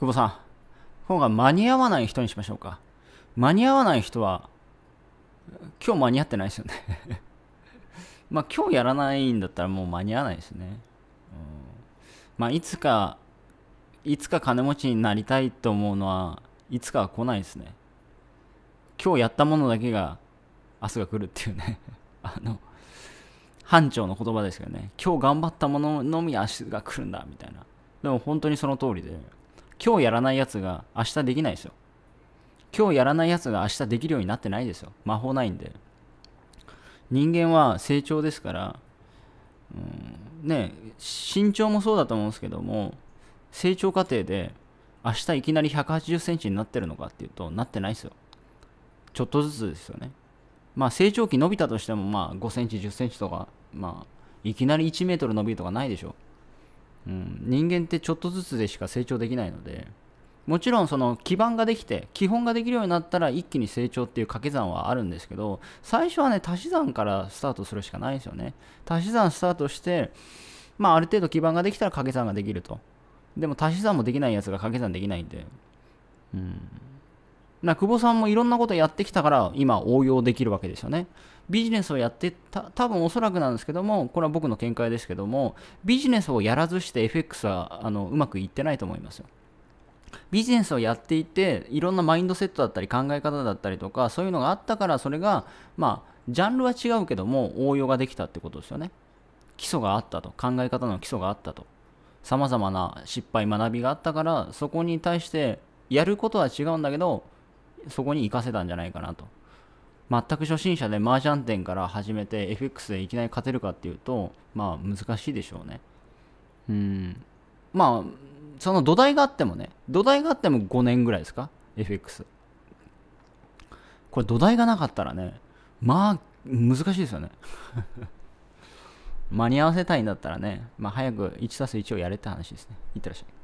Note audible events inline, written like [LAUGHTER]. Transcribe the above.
久保さん、今回間に合わない人にしましょうか。間に合わない人は、今日間に合ってないですよね [LAUGHS] まあ今日やらないんだったらもう間に合わないですね。うん、まあいつか、いつか金持ちになりたいと思うのは、いつかは来ないですね。今日やったものだけが、明日が来るっていうね [LAUGHS] あの、班長の言葉ですけどね、今日頑張ったもののみ明日が来るんだ、みたいな。でも本当にその通りで、今日やらないやつが明日できないですよ。今日やらないやつが明日できるようになってないですよ。魔法ないんで。人間は成長ですから、うん、ね、身長もそうだと思うんですけども、成長過程で明日いきなり180センチになってるのかっていうと、なってないですよ。ちょっとずつですよね。まあ成長期伸びたとしても、まあ5センチ、10センチとか、まあいきなり1メートル伸びるとかないでしょ。うん、人間ってちょっとずつでしか成長できないのでもちろんその基盤ができて基本ができるようになったら一気に成長っていう掛け算はあるんですけど最初はね足し算からスタートするしかないですよね足し算スタートしてまあある程度基盤ができたら掛け算ができるとでも足し算もできないやつが掛け算できないんでうんな久保さんもいろんなことやってきたから今応用できるわけですよね。ビジネスをやってた、多分おそらくなんですけども、これは僕の見解ですけども、ビジネスをやらずして FX はあのうまくいってないと思いますよ。ビジネスをやっていて、いろんなマインドセットだったり考え方だったりとか、そういうのがあったから、それが、まあ、ジャンルは違うけども、応用ができたってことですよね。基礎があったと。考え方の基礎があったと。様々な失敗、学びがあったから、そこに対して、やることは違うんだけど、そこに行かせたんじゃないかなと。全く初心者で麻雀店から始めて FX でいきなり勝てるかっていうと、まあ難しいでしょうね。うん。まあ、その土台があってもね、土台があっても5年ぐらいですか ?FX。これ土台がなかったらね、まあ難しいですよね。[LAUGHS] 間に合わせたいんだったらね、まあ早く1たす1をやれって話ですね。いってらっしゃい。